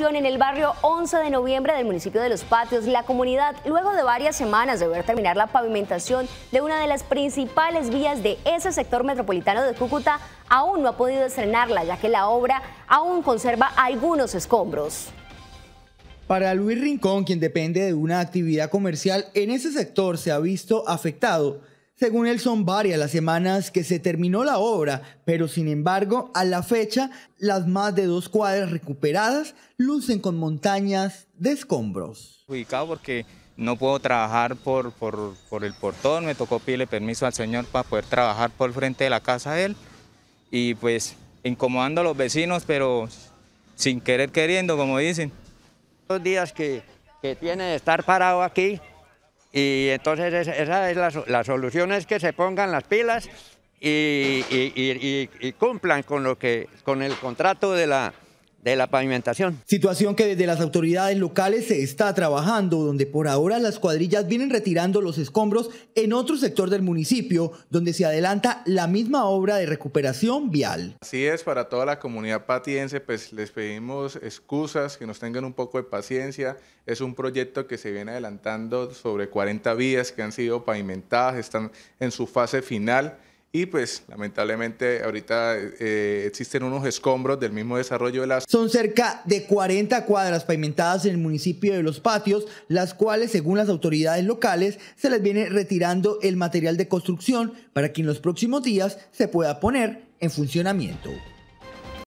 En el barrio 11 de noviembre del municipio de Los Patios, la comunidad, luego de varias semanas de ver terminar la pavimentación de una de las principales vías de ese sector metropolitano de Cúcuta, aún no ha podido estrenarla, ya que la obra aún conserva algunos escombros. Para Luis Rincón, quien depende de una actividad comercial en ese sector, se ha visto afectado según él, son varias las semanas que se terminó la obra, pero sin embargo, a la fecha, las más de dos cuadras recuperadas lucen con montañas de escombros. Ubicado porque no puedo trabajar por, por, el portón, me tocó pedirle permiso al señor para poder trabajar por el frente de la casa de él y pues incomodando a los vecinos, pero sin querer queriendo, como dicen. Los días que, que tiene de estar parado aquí, y entonces esa es la, la solución es que se pongan las pilas y, y cumplan con, lo que, con el contrato de la, de la pavimentación. Situación que desde las autoridades locales se está trabajando, donde por ahora las cuadrillas vienen retirando los escombros en otro sector del municipio, donde se adelanta la misma obra de recuperación vial. Así es, para toda la comunidad patiense, pues les pedimos excusas, que nos tengan un poco de paciencia. Es un proyecto que se viene adelantando sobre 40 vías que han sido pavimentadas, están en su fase final. Y pues lamentablemente ahorita eh, eh, existen unos escombros del mismo desarrollo de las... Son cerca de 40 cuadras pavimentadas en el municipio de Los Patios, las cuales según las autoridades locales se les viene retirando el material de construcción para que en los próximos días se pueda poner en funcionamiento.